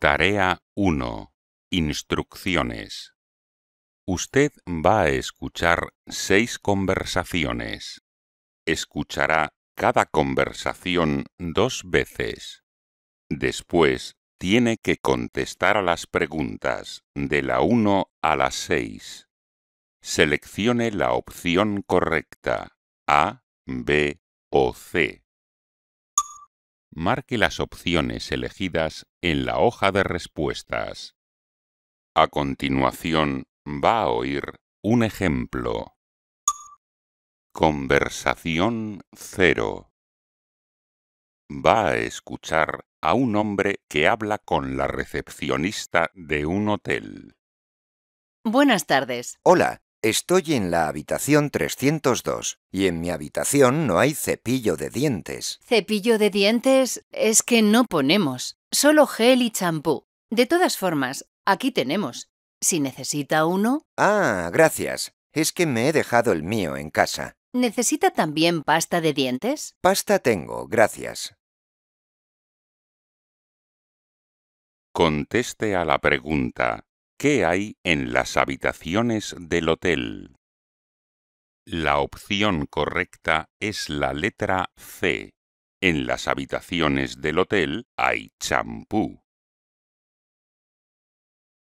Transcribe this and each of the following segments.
Tarea 1. Instrucciones. Usted va a escuchar seis conversaciones. Escuchará cada conversación dos veces. Después tiene que contestar a las preguntas de la 1 a las 6. Seleccione la opción correcta A, B o C marque las opciones elegidas en la hoja de respuestas. A continuación, va a oír un ejemplo. Conversación cero. Va a escuchar a un hombre que habla con la recepcionista de un hotel. Buenas tardes. Hola, Estoy en la habitación 302 y en mi habitación no hay cepillo de dientes. Cepillo de dientes es que no ponemos, solo gel y champú. De todas formas, aquí tenemos. Si necesita uno... Ah, gracias. Es que me he dejado el mío en casa. ¿Necesita también pasta de dientes? Pasta tengo, gracias. Conteste a la pregunta. ¿Qué hay en las habitaciones del hotel? La opción correcta es la letra C. En las habitaciones del hotel hay champú.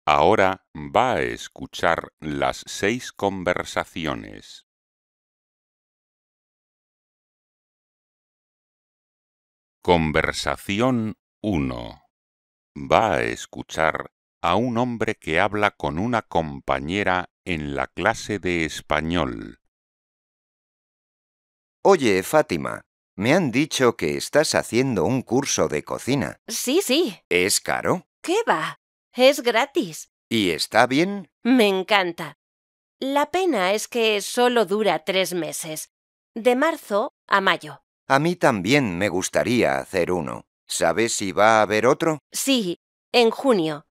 Ahora va a escuchar las seis conversaciones. Conversación 1. Va a escuchar a un hombre que habla con una compañera en la clase de español. Oye, Fátima, me han dicho que estás haciendo un curso de cocina. Sí, sí. ¿Es caro? ¿Qué va? Es gratis. ¿Y está bien? Me encanta. La pena es que solo dura tres meses, de marzo a mayo. A mí también me gustaría hacer uno. ¿Sabes si va a haber otro? Sí, en junio.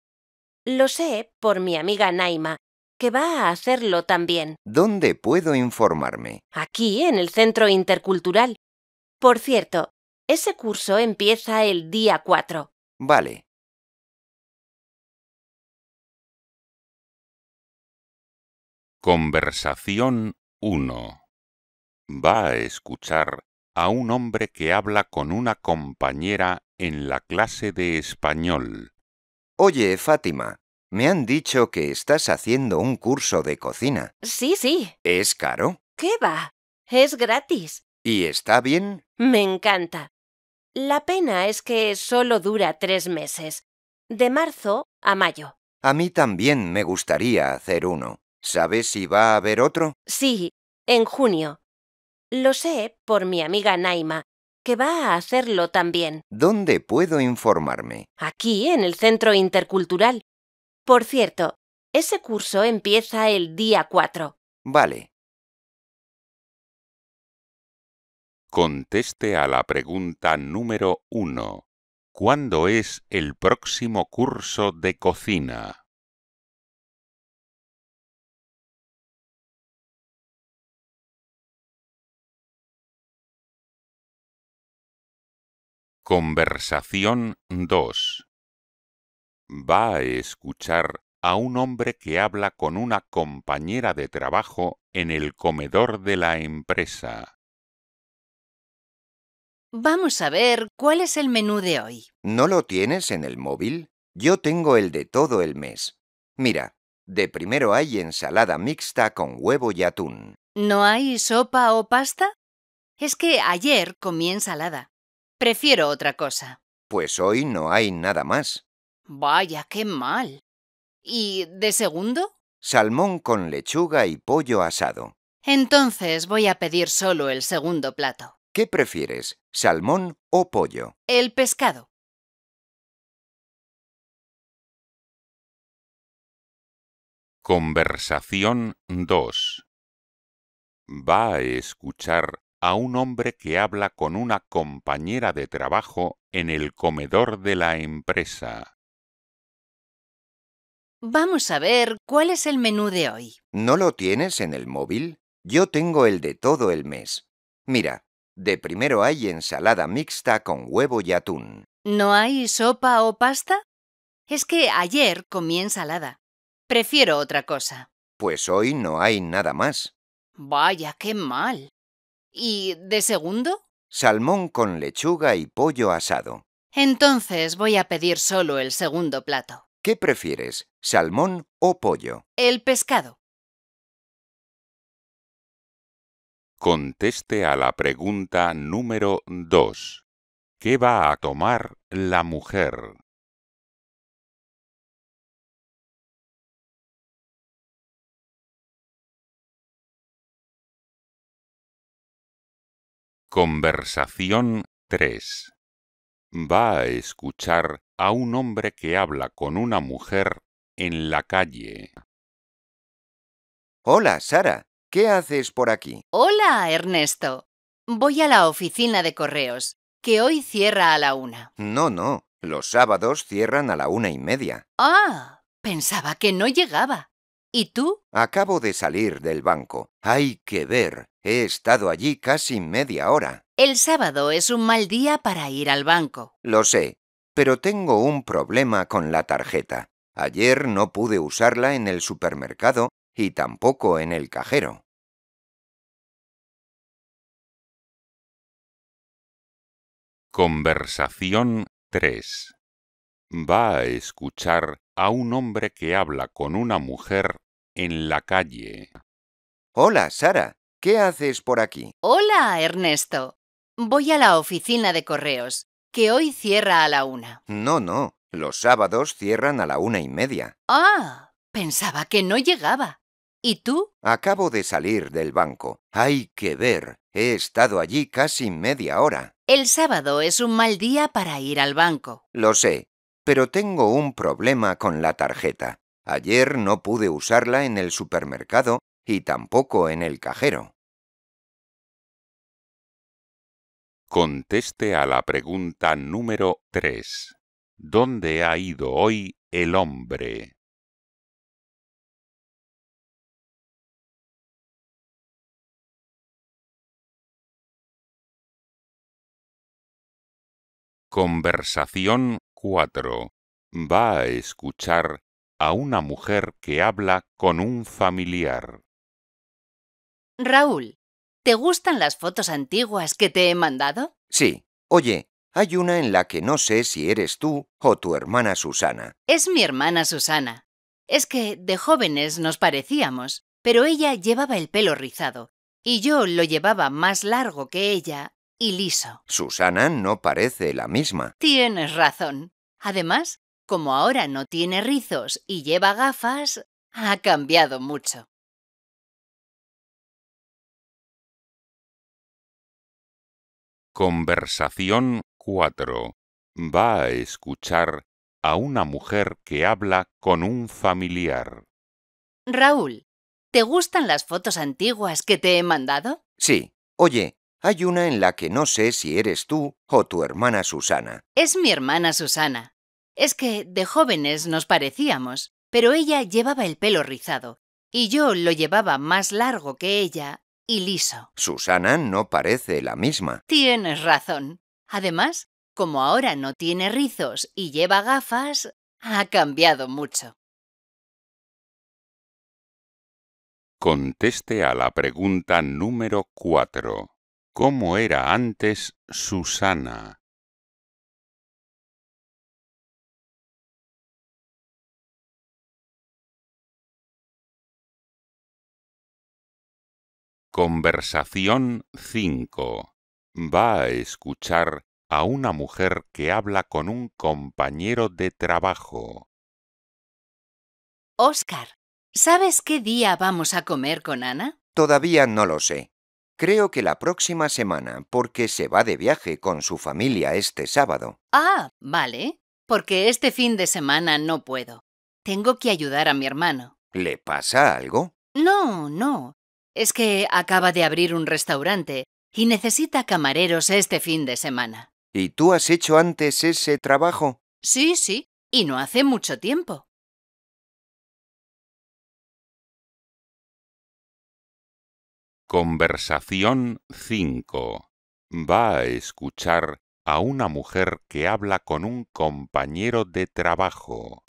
Lo sé por mi amiga Naima, que va a hacerlo también. ¿Dónde puedo informarme? Aquí, en el Centro Intercultural. Por cierto, ese curso empieza el día 4. Vale. Conversación 1. Va a escuchar a un hombre que habla con una compañera en la clase de español. Oye, Fátima, me han dicho que estás haciendo un curso de cocina. Sí, sí. ¿Es caro? ¿Qué va? Es gratis. ¿Y está bien? Me encanta. La pena es que solo dura tres meses, de marzo a mayo. A mí también me gustaría hacer uno. ¿Sabes si va a haber otro? Sí, en junio. Lo sé por mi amiga Naima, que va a hacerlo también. ¿Dónde puedo informarme? Aquí, en el Centro Intercultural. Por cierto, ese curso empieza el día 4. Vale. Conteste a la pregunta número 1. ¿Cuándo es el próximo curso de cocina? Conversación 2. Va a escuchar a un hombre que habla con una compañera de trabajo en el comedor de la empresa. Vamos a ver cuál es el menú de hoy. ¿No lo tienes en el móvil? Yo tengo el de todo el mes. Mira, de primero hay ensalada mixta con huevo y atún. ¿No hay sopa o pasta? Es que ayer comí ensalada. Prefiero otra cosa. Pues hoy no hay nada más. Vaya, qué mal. ¿Y de segundo? Salmón con lechuga y pollo asado. Entonces voy a pedir solo el segundo plato. ¿Qué prefieres, salmón o pollo? El pescado. Conversación 2. Va a escuchar a un hombre que habla con una compañera de trabajo en el comedor de la empresa. Vamos a ver cuál es el menú de hoy. ¿No lo tienes en el móvil? Yo tengo el de todo el mes. Mira, de primero hay ensalada mixta con huevo y atún. ¿No hay sopa o pasta? Es que ayer comí ensalada. Prefiero otra cosa. Pues hoy no hay nada más. Vaya, qué mal. ¿Y de segundo? Salmón con lechuga y pollo asado. Entonces voy a pedir solo el segundo plato. ¿Qué prefieres, salmón o pollo? El pescado. Conteste a la pregunta número 2. ¿Qué va a tomar la mujer? Conversación 3. Va a escuchar a un hombre que habla con una mujer en la calle. Hola, Sara. ¿Qué haces por aquí? Hola, Ernesto. Voy a la oficina de correos, que hoy cierra a la una. No, no. Los sábados cierran a la una y media. Ah, pensaba que no llegaba. ¿Y tú? Acabo de salir del banco. Hay que ver. He estado allí casi media hora. El sábado es un mal día para ir al banco. Lo sé, pero tengo un problema con la tarjeta. Ayer no pude usarla en el supermercado y tampoco en el cajero. Conversación 3. Va a escuchar a un hombre que habla con una mujer en la calle. Hola, Sara. ¿Qué haces por aquí? Hola, Ernesto. Voy a la oficina de correos, que hoy cierra a la una. No, no. Los sábados cierran a la una y media. Ah, pensaba que no llegaba. ¿Y tú? Acabo de salir del banco. Hay que ver. He estado allí casi media hora. El sábado es un mal día para ir al banco. Lo sé, pero tengo un problema con la tarjeta. Ayer no pude usarla en el supermercado y tampoco en el cajero. Conteste a la pregunta número 3. ¿Dónde ha ido hoy el hombre? Conversación 4. Va a escuchar a una mujer que habla con un familiar. Raúl, ¿te gustan las fotos antiguas que te he mandado? Sí. Oye, hay una en la que no sé si eres tú o tu hermana Susana. Es mi hermana Susana. Es que de jóvenes nos parecíamos, pero ella llevaba el pelo rizado y yo lo llevaba más largo que ella y liso. Susana no parece la misma. Tienes razón. Además, como ahora no tiene rizos y lleva gafas, ha cambiado mucho. Conversación 4. Va a escuchar a una mujer que habla con un familiar. Raúl, ¿te gustan las fotos antiguas que te he mandado? Sí. Oye, hay una en la que no sé si eres tú o tu hermana Susana. Es mi hermana Susana. Es que de jóvenes nos parecíamos, pero ella llevaba el pelo rizado, y yo lo llevaba más largo que ella y liso. Susana no parece la misma. Tienes razón. Además, como ahora no tiene rizos y lleva gafas, ha cambiado mucho. Conteste a la pregunta número 4. ¿Cómo era antes Susana? Conversación 5. Va a escuchar a una mujer que habla con un compañero de trabajo. Oscar, ¿sabes qué día vamos a comer con Ana? Todavía no lo sé. Creo que la próxima semana, porque se va de viaje con su familia este sábado. Ah, vale, porque este fin de semana no puedo. Tengo que ayudar a mi hermano. ¿Le pasa algo? No, no. Es que acaba de abrir un restaurante y necesita camareros este fin de semana. ¿Y tú has hecho antes ese trabajo? Sí, sí, y no hace mucho tiempo. Conversación 5. Va a escuchar a una mujer que habla con un compañero de trabajo.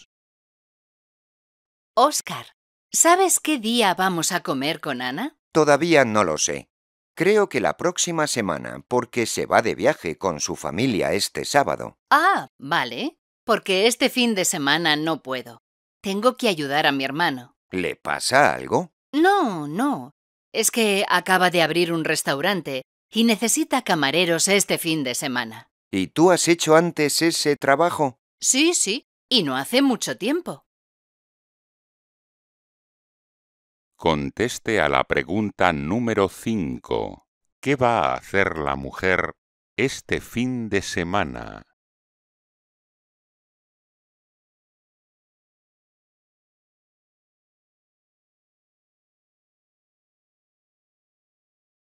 Oscar, ¿Sabes qué día vamos a comer con Ana? Todavía no lo sé. Creo que la próxima semana, porque se va de viaje con su familia este sábado. Ah, vale, porque este fin de semana no puedo. Tengo que ayudar a mi hermano. ¿Le pasa algo? No, no. Es que acaba de abrir un restaurante y necesita camareros este fin de semana. ¿Y tú has hecho antes ese trabajo? Sí, sí, y no hace mucho tiempo. conteste a la pregunta número 5. ¿Qué va a hacer la mujer este fin de semana?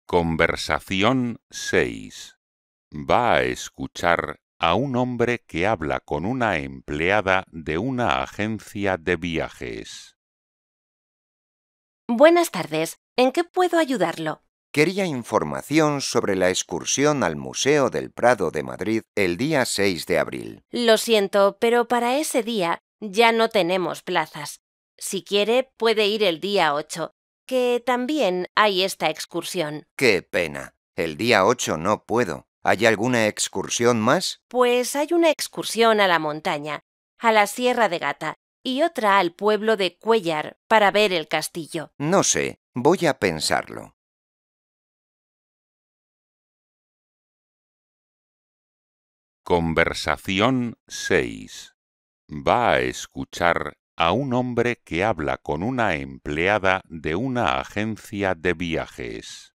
Conversación 6. Va a escuchar a un hombre que habla con una empleada de una agencia de viajes. Buenas tardes. ¿En qué puedo ayudarlo? Quería información sobre la excursión al Museo del Prado de Madrid el día 6 de abril. Lo siento, pero para ese día ya no tenemos plazas. Si quiere, puede ir el día 8, que también hay esta excursión. Qué pena. El día 8 no puedo. ¿Hay alguna excursión más? Pues hay una excursión a la montaña, a la Sierra de Gata, y otra al pueblo de Cuellar para ver el castillo. No sé, voy a pensarlo. Conversación 6. Va a escuchar a un hombre que habla con una empleada de una agencia de viajes.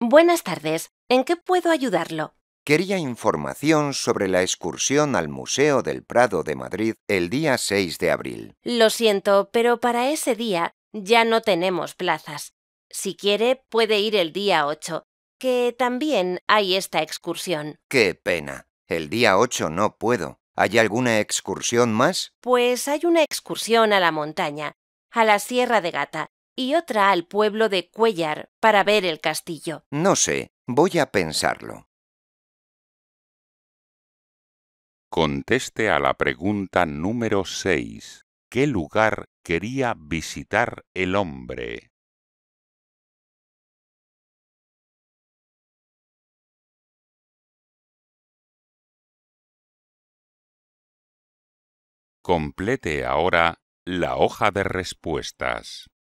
Buenas tardes. ¿En qué puedo ayudarlo? quería información sobre la excursión al Museo del Prado de Madrid el día 6 de abril. Lo siento, pero para ese día ya no tenemos plazas. Si quiere, puede ir el día 8, que también hay esta excursión. Qué pena. El día 8 no puedo. ¿Hay alguna excursión más? Pues hay una excursión a la montaña, a la Sierra de Gata, y otra al pueblo de Cuellar para ver el castillo. No sé, voy a pensarlo. conteste a la pregunta número 6. ¿Qué lugar quería visitar el hombre? Complete ahora la hoja de respuestas.